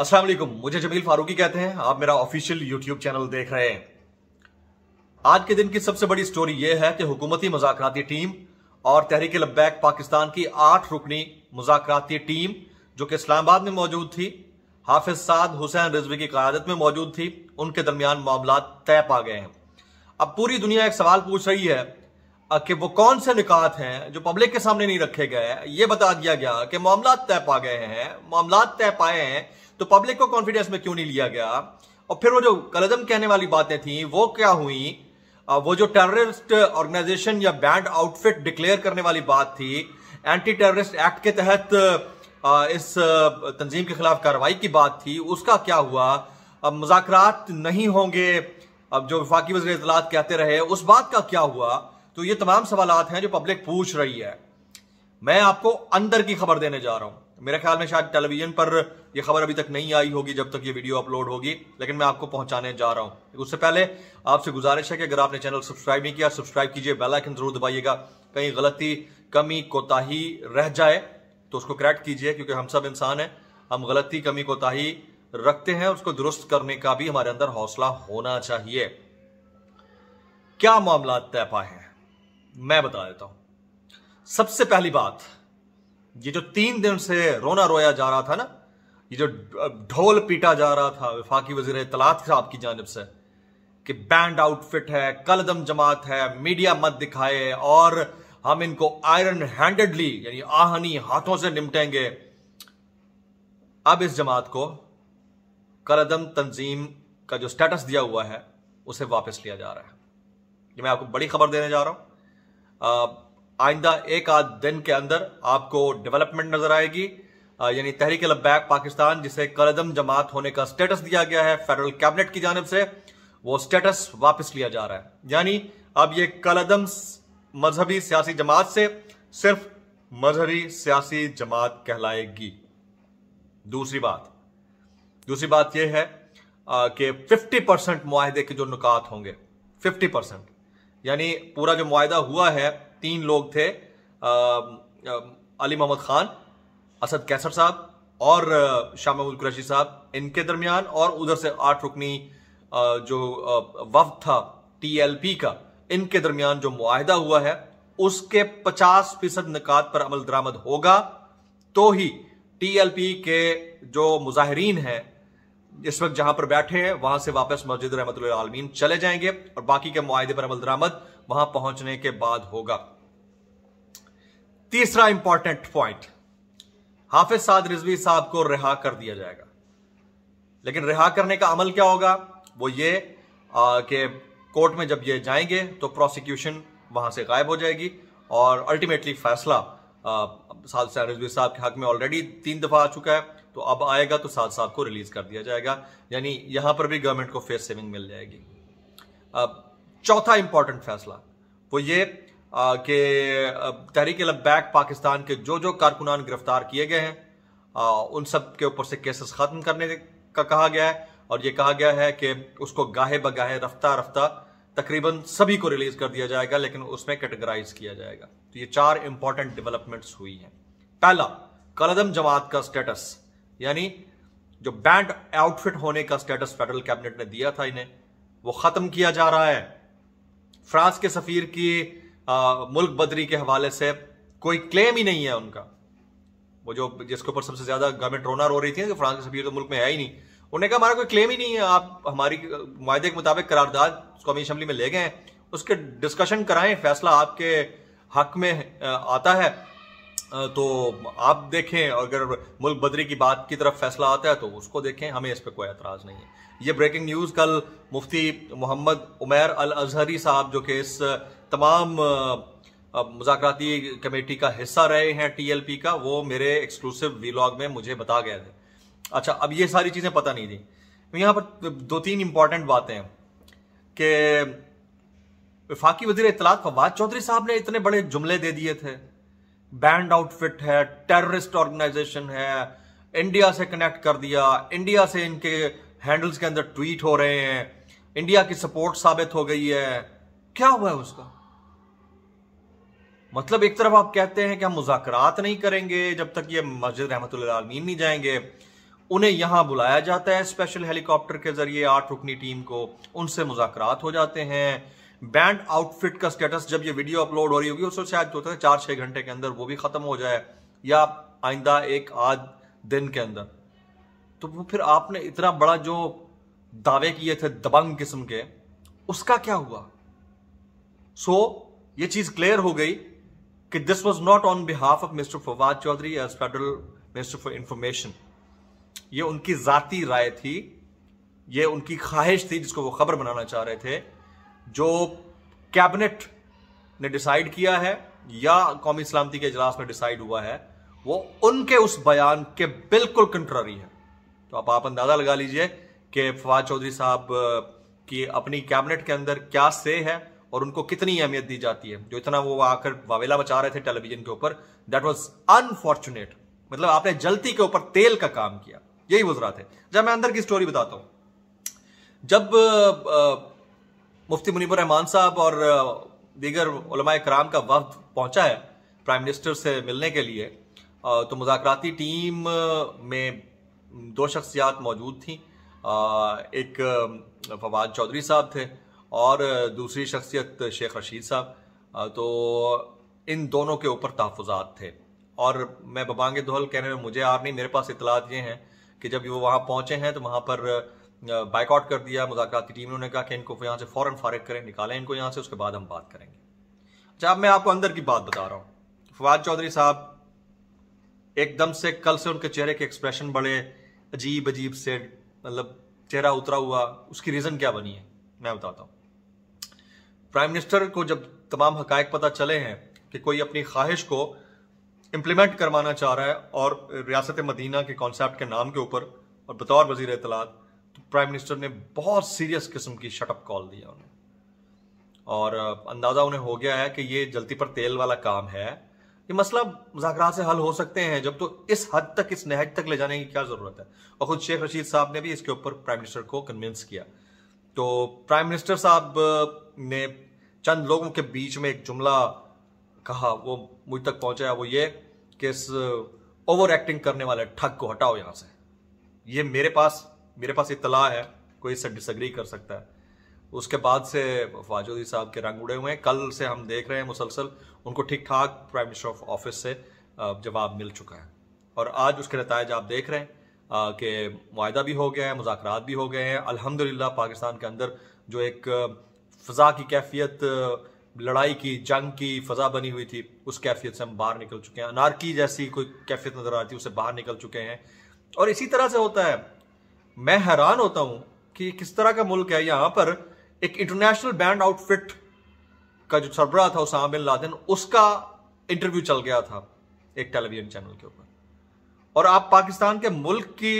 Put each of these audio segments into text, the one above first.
अस्सलाम वालेकुम मुझे जमील फारूकी कहते हैं आप मेरा ऑफिशियल यूट्यूब चैनल देख रहे हैं आज के दिन की सबसे बड़ी स्टोरी यह है कि हुकूमती मुजाकराती टीम और तहरीक लब्बैक पाकिस्तान की आठ रुकनी मुजाकराती टीम जो कि इस्लामाबाद में मौजूद थी हाफिज साद हुसैन रिजवी की क्यादत में मौजूद थी उनके दरमियान मामला तय पा गए हैं अब पूरी दुनिया एक सवाल पूछ रही है कि वो कौन से निकात हैं जो पब्लिक के सामने नहीं रखे गए ये बता दिया गया कि मामला तय पा गए हैं मामला तय पाए हैं तो पब्लिक को कॉन्फिडेंस में क्यों नहीं लिया गया और फिर वो जो कलदम कहने वाली बातें थी वो क्या हुई वो जो टेररिस्ट ऑर्गेनाइजेशन या बैंड आउटफिट डिक्लेयर करने वाली बात थी एंटी टेररिस्ट एक्ट के तहत इस तंजीम के खिलाफ कार्रवाई की बात थी उसका क्या हुआ अब मुजाकर नहीं होंगे अब जो विफाकी वजी अजलात कहते रहे उस बात का क्या हुआ तो ये तमाम सवाल हैं जो पब्लिक पूछ रही है मैं आपको अंदर की खबर देने जा रहा हूं मेरे ख्याल में शायद टेलीविजन पर यह खबर अभी तक नहीं आई होगी जब तक ये वीडियो अपलोड होगी लेकिन मैं आपको पहुंचाने जा रहा हूं उससे पहले आपसे गुजारिश है कि अगर आपने चैनल सब्सक्राइब नहीं किया सब्सक्राइब कीजिए बेल आइकन जरूर दबाइएगा कहीं गलती कमी कोताही रह जाए तो उसको करेक्ट कीजिए क्योंकि हम सब इंसान हैं हम गलती कमी कोताही रखते हैं उसको दुरुस्त करने का भी हमारे अंदर हौसला होना चाहिए क्या मामला तय पाए हैं मैं बता देता हूं सबसे पहली बात ये जो तीन दिन से रोना रोया जा रहा था ना ये जो ढोल पीटा जा रहा था विफाकी वजीर तलात साहब की जानब से कि बैंड आउटफिट है कलदम जमात है मीडिया मत दिखाए और हम इनको आयरन हैंडेडली यानी आहनी हाथों से निमटेंगे अब इस जमात को कलदम तंजीम का जो स्टेटस दिया हुआ है उसे वापस लिया जा रहा है ये मैं आपको बड़ी खबर देने जा रहा हूं आइंदा एक आध दिन के अंदर आपको डेवलपमेंट नजर आएगी यानी तहरीक लब्बैक पाकिस्तान जिसे कलदम जमात होने का स्टेटस दिया गया है फेडरल कैबिनेट की जानब से वो स्टेटस वापस लिया जा रहा है यानी अब ये कलदम मजहबी सियासी जमात से सिर्फ मजहरी सियासी जमात कहलाएगी दूसरी बात दूसरी बात यह है कि 50 परसेंट माहदे के जो नुकात होंगे 50 परसेंट यानी पूरा जो मुआदा हुआ है तीन लोग थे आ, आ, अली मोहम्मद खान असद कैसर साहब और शाह महमूद कुरैशी साहब इनके दरमियान और उधर से आठ रुकनी जो वफ था टीएलपी का इनके दरमियान जो मुआहदा हुआ है उसके 50 फीसद निकात पर अमल दरामद होगा तो ही टीएलपी के जो मुजाहरीन हैं इस वक्त जहां पर बैठे हैं वहां से वापस मस्जिद रहमत आलमीन चले जाएंगे और बाकी के मुआदे पर अमल दरामद वहां पहुंचने के बाद होगा तीसरा इंपॉर्टेंट पॉइंट हाफिज साद रिजवी साहब को रिहा कर दिया जाएगा लेकिन रिहा करने का अमल क्या होगा वो ये कि कोर्ट में जब ये जाएंगे तो प्रोसिक्यूशन वहां से गायब हो जाएगी और अल्टीमेटली फैसला साद रिजवी साहब के हक में ऑलरेडी तीन दफा आ चुका है तो अब आएगा तो साथ साथ को रिलीज कर दिया जाएगा यानी यहां पर भी गवर्नमेंट को फेस सेविंग मिल जाएगी अब चौथा इंपॉर्टेंट फैसला वो ये कि तहरीक लब्बैक पाकिस्तान के जो जो कारकुनान गिरफ्तार किए गए हैं आ, उन सब के ऊपर से केसेस ख़त्म करने का कहा गया है और ये कहा गया है कि उसको गाहे बगाहे रफ्ता रफ्ता तकरीबन सभी को रिलीज कर दिया जाएगा लेकिन उसमें कैटेगराइज किया जाएगा तो ये चार इंपॉर्टेंट डेवलपमेंट्स हुई हैं पहला कलदम जमात का स्टेटस यानी जो बैंड आउटफिट होने का स्टेटस फेडरल कैबिनेट ने दिया था इन्हें वो खत्म किया जा रहा है फ्रांस के सफीर की आ, मुल्क बदरी के हवाले से कोई क्लेम ही नहीं है उनका वो जो जिसके ऊपर सबसे ज्यादा गवर्नमेंट रोना रो रही थी कि फ्रांस के सफीर तो मुल्क में है ही नहीं उन्होंने कहा हमारा कोई क्लेम ही नहीं है आप हमारी माहे के मुताबिक करारदाद कौमी असम्बली में ले गए उसके डिस्कशन कराएं फैसला आपके हक में आता है तो आप देखें अगर मुल्क बदरी की बात की तरफ फैसला आता है तो उसको देखें हमें इस पर कोई एतराज़ नहीं है ये ब्रेकिंग न्यूज़ कल मुफ्ती मोहम्मद उमैर अल अजहरी साहब जो कि इस तमाम मुजाकती कमेटी का हिस्सा रहे हैं टीएलपी का वो मेरे एक्सक्लूसिव वीलॉग में मुझे बता गए थे अच्छा अब ये सारी चीज़ें पता नहीं थी यहाँ पर दो तीन इंपॉर्टेंट बातें हैं कि वफाकी वजी इतलात फवाद चौधरी साहब ने इतने बड़े जुमले दे दिए थे बैंड आउटफिट है टेररिस्ट ऑर्गेनाइजेशन है इंडिया से कनेक्ट कर दिया इंडिया से इनके हैंडल्स के अंदर ट्वीट हो रहे हैं इंडिया की सपोर्ट साबित हो गई है क्या हुआ है उसका मतलब एक तरफ आप कहते हैं कि हम मुजाकरात नहीं करेंगे जब तक ये मस्जिद रहमत आलमीन नहीं जाएंगे उन्हें यहां बुलाया जाता है स्पेशल हेलीकॉप्टर के जरिए आठ रुकनी टीम को उनसे मुजाकरात हो जाते हैं बैंड आउटफिट का स्टेटस जब ये वीडियो अपलोड हो रही होगी उससे शायद होता है चार छह घंटे के अंदर वो भी ख़त्म हो जाए या आइंदा एक आध दिन के अंदर तो वो फिर आपने इतना बड़ा जो दावे किए थे दबंग किस्म के उसका क्या हुआ सो so, ये चीज़ क्लियर हो गई कि this was not on behalf of mister Fawad Chaudhry as federal minister for information ये उनकी ज़ाती राय थी ये उनकी ख्वाहिश थी जिसको वो खबर बनाना चाह रहे थे जो कैबिनेट ने डिसाइड किया है या कौमी सलामती के इजलास में डिसाइड हुआ है वो उनके उस बयान के बिल्कुल कंट्ररी है तो आप आप अंदाजा लगा लीजिए कि फवाद चौधरी साहब की अपनी कैबिनेट के अंदर क्या से है और उनको कितनी अहमियत दी जाती है जो इतना वो आकर वावेला बचा रहे थे टेलीविजन के ऊपर दैट वॉज अनफॉर्चुनेट मतलब आपने जलती के ऊपर तेल का काम किया यही वजरा थे जब मैं अंदर की स्टोरी बताता हूं जब आ, मुफ्ती मुनीबर रहमान साहब और दीगर कराम का वफद पहुंचा है प्राइम मिनिस्टर से मिलने के लिए तो मुजाकराती टीम में दो शख्सियात मौजूद थी एक फवाद चौधरी साहब थे और दूसरी शख्सियत शेख रशीद साहब तो इन दोनों के ऊपर तहफात थे और मैं बबांग दोहल कहने में मुझे आर नहीं मेरे पास इतलात ये हैं कि जब वो वहाँ पहुँचे हैं तो वहाँ पर बाइकआउट कर दिया मुजाकर की टीम ने उन्होंने कहा कि इनको यहाँ से फ़ौरन फारग करें निकालें इनको यहाँ से उसके बाद हम बात करेंगे अच्छा अब मैं आपको अंदर की बात बता रहा हूँ फवाद चौधरी साहब एकदम से कल से उनके चेहरे के एक्सप्रेशन बड़े अजीब अजीब से मतलब चेहरा उतरा हुआ उसकी रीज़न क्या बनी है मैं बताता हूँ प्राइम मिनिस्टर को जब तमाम हकायक पता चले हैं कि कोई अपनी ख्वाहिश को इम्प्लीमेंट करवाना चाह रहा है और रियासत मदीना के कॉन्सेप्ट के नाम के ऊपर और बतौर वजीर इतलात प्राइम मिनिस्टर ने बहुत सीरियस किस्म की शटअप कॉल दिया उन्हें और अंदाज़ा उन्हें हो गया है कि ये जल्दी पर तेल वाला काम है ये मसला मुजाकर से हल हो सकते हैं जब तो इस हद तक इस नहज तक ले जाने की क्या ज़रूरत है और ख़ुद शेख रशीद साहब ने भी इसके ऊपर प्राइम मिनिस्टर को कन्विंस किया तो प्राइम मिनिस्टर साहब ने चंद लोगों के बीच में एक जुमला कहा वो मुझ तक पहुंचा वो ये कि इस ओवर एक्टिंग करने वाले ठग को हटाओ यहां से ये मेरे पास मेरे पास इतला है कोई इससे डिसग्री कर सकता है उसके बाद से फाजोदी साहब के रंग उड़े हुए हैं कल से हम देख रहे हैं मुसलसल उनको ठीक ठाक प्राइम मिनिस्टर ऑफ ऑफिस से जवाब मिल चुका है और आज उसके नतज आप देख रहे हैं कि माहा भी हो गया है मुजाकर भी हो गए हैं अल्हम्दुलिल्लाह पाकिस्तान के अंदर जो एक फ़ज़ा की कैफियत लड़ाई की जंग की फ़ज़ा बनी हुई थी उस कैफियत से हम बाहर निकल चुके हैं अनारकी जैसी कोई कैफियत नज़र आती है उससे बाहर निकल चुके हैं और इसी तरह से होता है मैं हैरान होता हूं कि किस तरह का मुल्क है यहां पर एक इंटरनेशनल बैंड आउटफिट का जो सरबरा था उसामा बिन लादेन उसका इंटरव्यू चल गया था एक टेलीविजन चैनल के ऊपर और आप पाकिस्तान के मुल्क की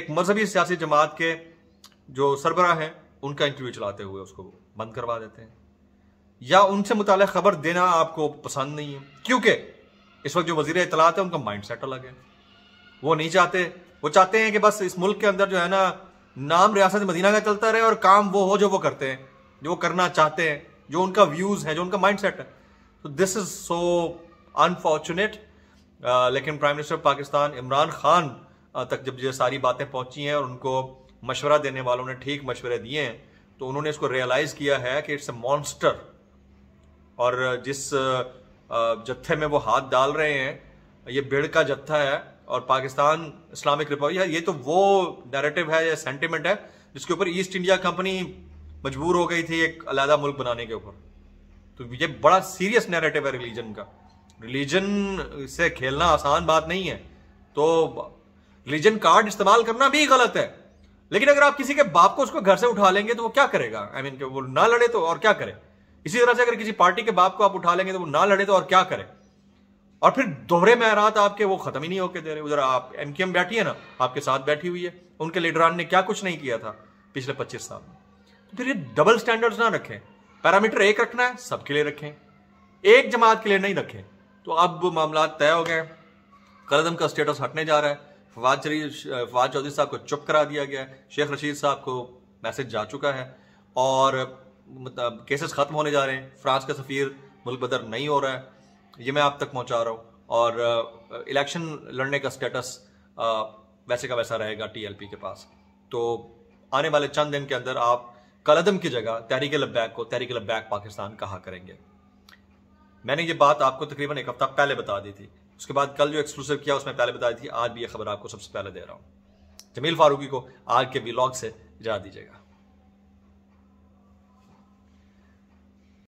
एक मजहबी सियासी जमात के जो सरबरा हैं उनका इंटरव्यू चलाते हुए उसको बंद करवा देते हैं या उनसे मुतल खबर देना आपको पसंद नहीं है क्योंकि इस वक्त जो वजीर इतलात है उनका माइंड सेट अलग है वो नहीं चाहते वो चाहते हैं कि बस इस मुल्क के अंदर जो है ना नाम रियासत मदीना का चलता रहे और काम वो हो जो वो करते हैं जो वो करना चाहते हैं जो उनका व्यूज़ है जो उनका माइंड सेट है तो दिस इज़ सो अनफॉर्चुनेट लेकिन प्राइम मिनिस्टर पाकिस्तान इमरान खान तक जब ये सारी बातें पहुंची हैं और उनको मशवरा देने वालों ने ठीक मशवरे दिए हैं तो उन्होंने इसको रियलाइज़ किया है कि इट्स अ मॉन्स्टर और जिस uh, uh, जत्थे में वो हाथ डाल रहे हैं ये भीड़ का जत्था है और पाकिस्तान इस्लामिक रिपब्लिक ये तो वो नैरेटिव है या सेंटिमेंट है जिसके ऊपर ईस्ट इंडिया कंपनी मजबूर हो गई थी एक अलहदा मुल्क बनाने के ऊपर तो ये बड़ा सीरियस नैरेटिव है रिलीजन का रिलीजन से खेलना आसान बात नहीं है तो रिलीजन कार्ड इस्तेमाल करना भी गलत है लेकिन अगर आप किसी के बाप को उसको घर से उठा लेंगे तो वो क्या करेगा आई I मीन mean, वो ना लड़े तो और क्या करे इसी तरह से अगर किसी पार्टी के बाप को आप उठा लेंगे तो वो ना लड़े तो और क्या करे और फिर दोहरे महरात आपके वो खत्म ही नहीं होके दे रहे उधर आप एम क्यू एम बैठी है ना आपके साथ बैठी हुई है उनके लीडरान ने क्या कुछ नहीं किया था पिछले पच्चीस साल में तो फिर ये डबल स्टैंडर्ड्स ना रखें पैरामीटर एक रखना है सबके लिए रखें एक जमात के लिए नहीं रखें तो अब मामला तय हो गए कलदम का स्टेटस हटने जा रहा है फवाद शरीफ फवाद चौधरी साहब को चुप करा दिया गया है शेख रशीद साहब को मैसेज जा चुका है और मतलब केसेस खत्म होने जा रहे हैं फ्रांस का सफ़ीर मुल्क बदर नहीं हो रहा है ये मैं आप तक पहुंचा रहा हूं और इलेक्शन लड़ने का स्टेटस वैसे का वैसा रहेगा टीएलपी के पास तो आने वाले चंद दिन के अंदर आप कलदम की जगह तहरीक लब्बैक को तहरीक लब्बैक पाकिस्तान कहा करेंगे मैंने ये बात आपको तकरीबन एक हफ्ता पहले बता दी थी उसके बाद कल जो एक्सक्लूसिव किया उसमें पहले बताई थी आज भी ये खबर आपको सबसे पहले दे रहा हूँ जमील फारूकी को आज के वीलॉग से जा दीजिएगा